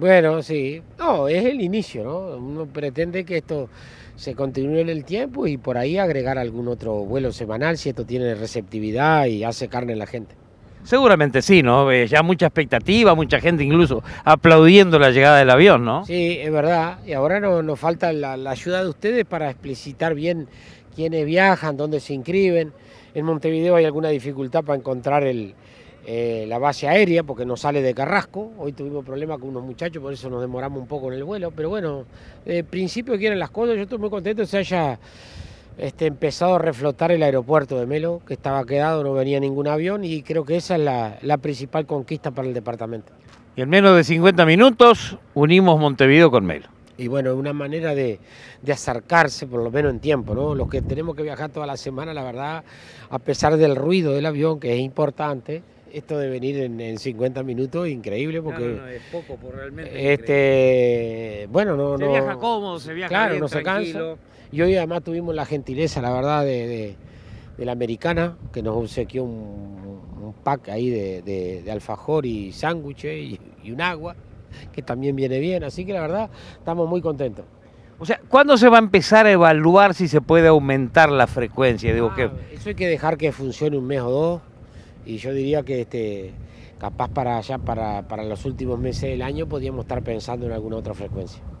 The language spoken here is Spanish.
Bueno, sí. No, es el inicio, ¿no? Uno pretende que esto se continúe en el tiempo y por ahí agregar algún otro vuelo semanal si esto tiene receptividad y hace carne en la gente. Seguramente sí, ¿no? Eh, ya mucha expectativa, mucha gente incluso aplaudiendo la llegada del avión, ¿no? Sí, es verdad. Y ahora no, nos falta la, la ayuda de ustedes para explicitar bien quiénes viajan, dónde se inscriben. En Montevideo hay alguna dificultad para encontrar el, eh, la base aérea, porque no sale de Carrasco. Hoy tuvimos problemas con unos muchachos, por eso nos demoramos un poco en el vuelo. Pero bueno, eh, principio quieren las cosas. Yo estoy muy contento que se haya este, empezado a reflotar el aeropuerto de Melo, que estaba quedado, no venía ningún avión, y creo que esa es la, principal conquista para el departamento. Y en menos de 50 minutos unimos Montevideo con Melo y bueno, una manera de, de, acercarse, por lo menos en tiempo, ¿no? Los que tenemos que viajar toda la semana, la verdad, a pesar del ruido del avión, que es importante, esto de venir en, 50 minutos, increíble porque... es poco, por pues, realmente... Este, bueno, no, se viaja cómodo, se viaja Claro, no se cansa. Y hoy además tuvimos la gentileza, la verdad, de, la americana, que nos obsequió un, pack ahí de, alfajor y sándwiches y, un agua, que también viene bien. Así que la verdad, estamos muy contentos. O sea, ¿cuándo se va a empezar a evaluar si se puede aumentar la frecuencia? Digo, ah, que... Eso hay que dejar que funcione un mes o dos y yo diría que este, capaz para allá, para, para los últimos meses del año, podíamos estar pensando en alguna otra frecuencia.